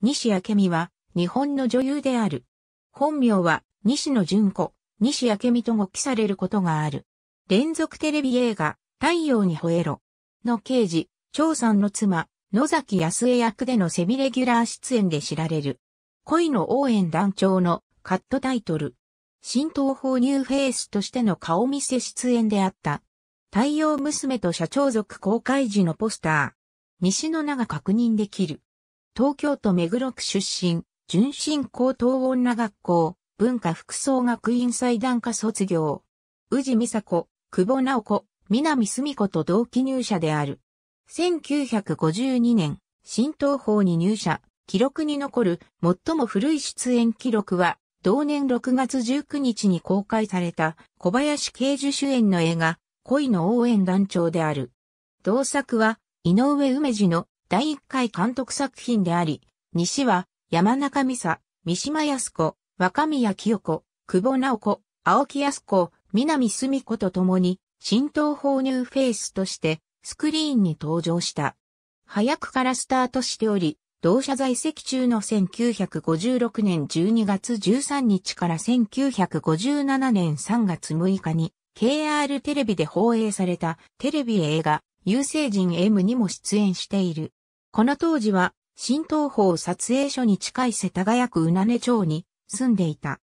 西明美は、日本の女優である。本名は、西野純子、西明美と語記されることがある。連続テレビ映画、太陽に吠えろ。の刑事、長さんの妻、野崎康江役でのセミレギュラー出演で知られる。恋の応援団長のカットタイトル。新東方ニューフェイスとしての顔見せ出演であった。太陽娘と社長族公開時のポスター。西の名が確認できる。東京都目黒区出身、純真高等女学校、文化服装学院祭壇科卒業。宇治美佐子、久保直子、南澄子と同期入社である。1952年、新東宝に入社、記録に残る最も古い出演記録は、同年6月19日に公開された小林慶樹主演の映画、恋の応援団長である。同作は、井上梅治の第1回監督作品であり、西は山中美佐、三島康子、若宮清子、久保直子、青木康子、南澄子と共に、新東方ニューフェイスとしてスクリーンに登場した。早くからスタートしており、同社在籍中の1956年12月13日から1957年3月6日に KR テレビで放映されたテレビ映画、優勢人 M にも出演している。この当時は、新東宝撮影所に近い世田谷区うなね町に住んでいた。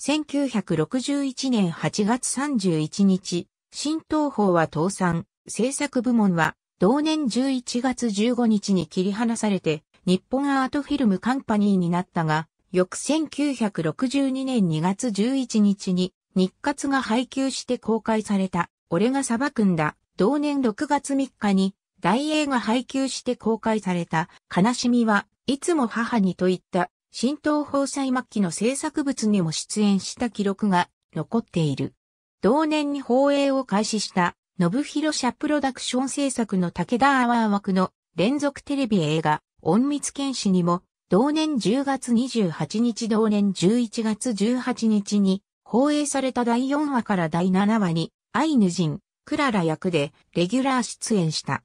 1961年8月31日、新東宝は倒産、制作部門は同年11月15日に切り離されて、日本アートフィルムカンパニーになったが、翌1962年2月11日に日活が配給して公開された、俺が裁くんだ、同年6月3日に大映が配給して公開された、悲しみはいつも母にといった、新東放祭末期の制作物にも出演した記録が残っている。同年に放映を開始した、信広社プロダクション制作の武田アワー枠の連続テレビ映画、隠密剣士にも、同年10月28日同年11月18日に放映された第4話から第7話にアイヌ人、クララ役でレギュラー出演した。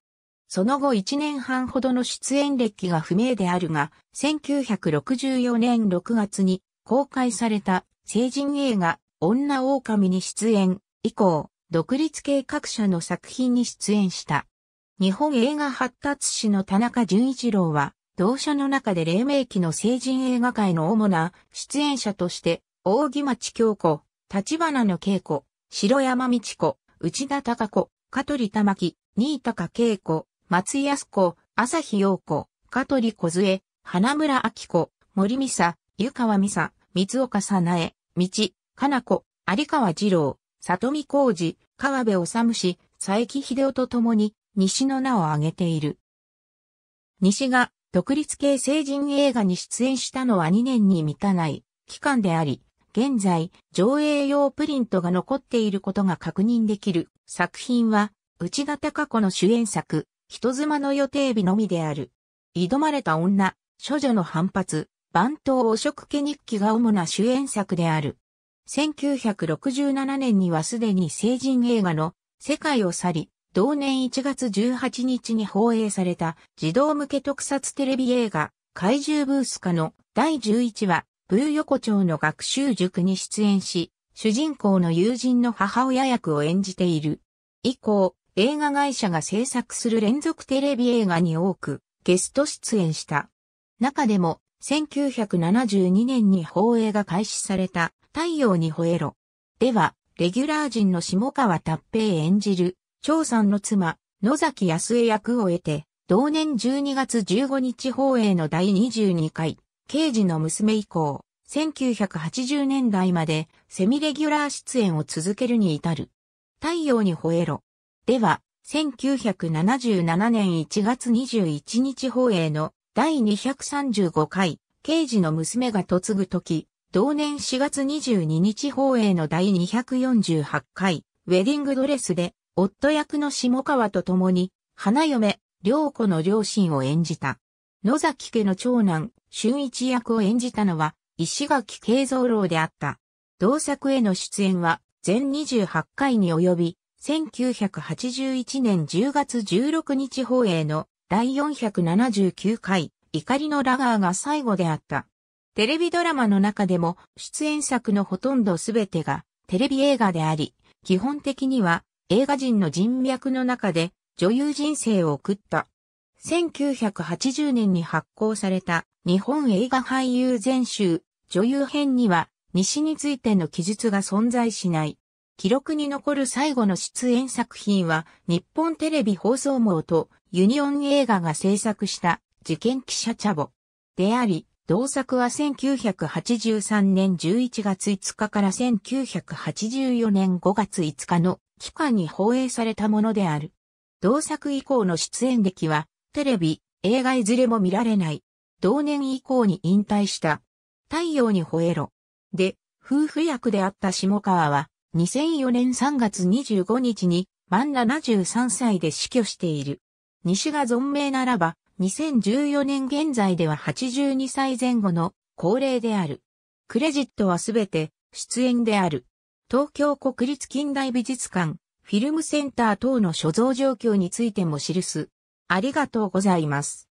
その後1年半ほどの出演歴が不明であるが、1964年6月に公開された成人映画女狼に出演以降、独立系各社の作品に出演した。日本映画発達史の田中淳一郎は、同社の中で黎明期の成人映画界の主な出演者として、大木町京子、立花の恵子、城山道子、内田隆子、香取玉木、新高恵子、松井康子、朝日陽子、香取梢、花村明子、森美佐、湯川美佐、三岡早苗、道、かな子、有川二郎、里見浩二、川辺治氏、佐伯秀夫と共に、西の名を挙げている。西が、独立系成人映画に出演したのは2年に満たない期間であり、現在、上映用プリントが残っていることが確認できる作品は、内田隆子の主演作、人妻の予定日のみである。挑まれた女、処女の反発、番頭汚職家日記が主な主演作である。1967年にはすでに成人映画の世界を去り、同年1月18日に放映された児童向け特撮テレビ映画怪獣ブースカの第11話、ブー横丁の学習塾に出演し、主人公の友人の母親役を演じている。以降、映画会社が制作する連続テレビ映画に多くゲスト出演した。中でも、1972年に放映が開始された太陽に吠えろ。では、レギュラー陣の下川達平演じる、長さんの妻、野崎康江役を得て、同年12月15日放映の第22回、刑事の娘以降、1980年代までセミレギュラー出演を続けるに至る。太陽に吠えろ。では、1977年1月21日放映の第235回、刑事の娘が嫁ぐとき、同年4月22日放映の第248回、ウェディングドレスで、夫役の下川と共に、花嫁、良子の両親を演じた。野崎家の長男、俊一役を演じたのは、石垣慶三郎であった。同作への出演は、全28回に及び、1981年10月16日放映の第479回怒りのラガーが最後であった。テレビドラマの中でも出演作のほとんどすべてがテレビ映画であり、基本的には映画人の人脈の中で女優人生を送った。1980年に発行された日本映画俳優全集女優編には西についての記述が存在しない。記録に残る最後の出演作品は、日本テレビ放送網とユニオン映画が制作した事件記者チャボであり、同作は1983年11月5日から1984年5月5日の期間に放映されたものである。同作以降の出演歴は、テレビ、映画いずれも見られない。同年以降に引退した。太陽に吠えろ。で、夫婦役であった下川は、2004年3月25日に満73歳で死去している。西が存命ならば、2014年現在では82歳前後の高齢である。クレジットはすべて出演である。東京国立近代美術館、フィルムセンター等の所蔵状況についても記す。ありがとうございます。